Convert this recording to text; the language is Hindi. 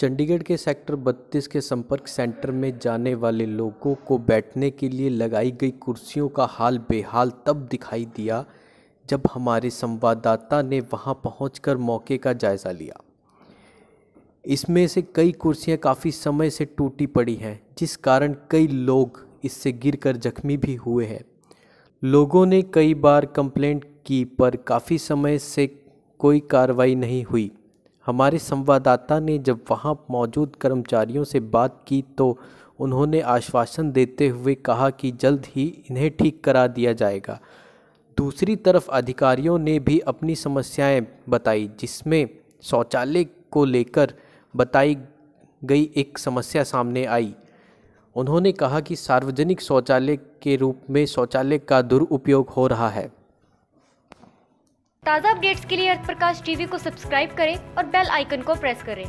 चंडीगढ़ के सेक्टर 32 के संपर्क सेंटर में जाने वाले लोगों को बैठने के लिए लगाई गई कुर्सियों का हाल बेहाल तब दिखाई दिया जब हमारे संवाददाता ने वहां पहुंचकर मौके का जायज़ा लिया इसमें से कई कुर्सियां काफ़ी समय से टूटी पड़ी हैं जिस कारण कई लोग इससे गिरकर जख्मी भी हुए हैं लोगों ने कई बार कंप्लेंट की पर काफ़ी समय से कोई कार्रवाई नहीं हुई हमारे संवाददाता ने जब वहां मौजूद कर्मचारियों से बात की तो उन्होंने आश्वासन देते हुए कहा कि जल्द ही इन्हें ठीक करा दिया जाएगा दूसरी तरफ अधिकारियों ने भी अपनी समस्याएं बताई जिसमें शौचालय को लेकर बताई गई एक समस्या सामने आई उन्होंने कहा कि सार्वजनिक शौचालय के रूप में शौचालय का दुरुपयोग हो रहा है ताज़ा अपडेट्स के लिए अर्थ प्रकाश टीवी को सब्सक्राइब करें और बेल आइकन को प्रेस करें